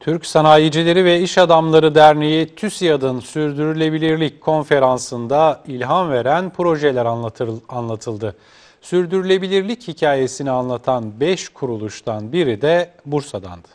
Türk Sanayicileri ve İş Adamları Derneği TÜSİAD'ın sürdürülebilirlik konferansında ilham veren projeler anlatıldı. Sürdürülebilirlik hikayesini anlatan 5 kuruluştan biri de Bursa'dandı.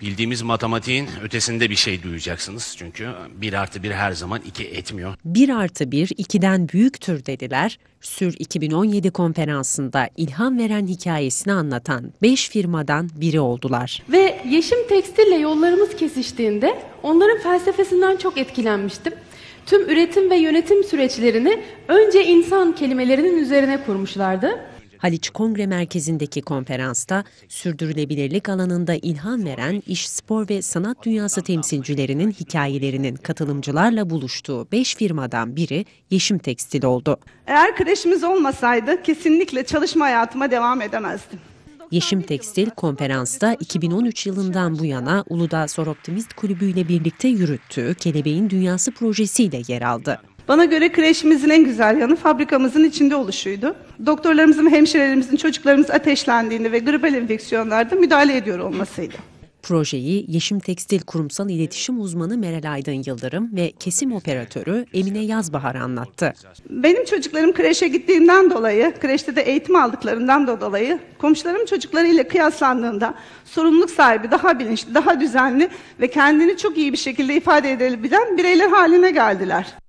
Bildiğimiz matematiğin ötesinde bir şey duyacaksınız. Çünkü 1 artı 1 her zaman 2 etmiyor. 1 artı 1 2'den büyüktür dediler. Sür 2017 konferansında ilham veren hikayesini anlatan 5 firmadan biri oldular. Ve Yeşim Tekstil'le yollarımız kesiştiğinde onların felsefesinden çok etkilenmiştim. Tüm üretim ve yönetim süreçlerini önce insan kelimelerinin üzerine kurmuşlardı. Haliç Kongre Merkezi'ndeki konferansta sürdürülebilirlik alanında ilham veren iş, spor ve sanat dünyası temsilcilerinin hikayelerinin katılımcılarla buluştuğu 5 firmadan biri Yeşim Tekstil oldu. Eğer kreşimiz olmasaydı kesinlikle çalışma hayatıma devam edemezdim. Yeşim Tekstil konferansta 2013 yılından bu yana Uludağ Soroptimist Kulübü ile birlikte yürüttüğü Kelebeğin Dünyası projesiyle yer aldı. Bana göre kreşimizin en güzel yanı fabrikamızın içinde oluşuydu. Doktorlarımızın, hemşirelerimizin çocuklarımız ateşlendiğini ve gripal enfeksiyonlarda müdahale ediyor olmasıydı. Projeyi Yeşim Tekstil Kurumsal İletişim Uzmanı Meral Aydın Yıldırım ve kesim operatörü Emine Yazbahar anlattı. Benim çocuklarım kreşe gittiğinden dolayı, kreşte de eğitim aldıklarından da dolayı komşularım çocuklarıyla kıyaslandığında sorumluluk sahibi, daha bilinçli, daha düzenli ve kendini çok iyi bir şekilde ifade edebilen bireyler haline geldiler.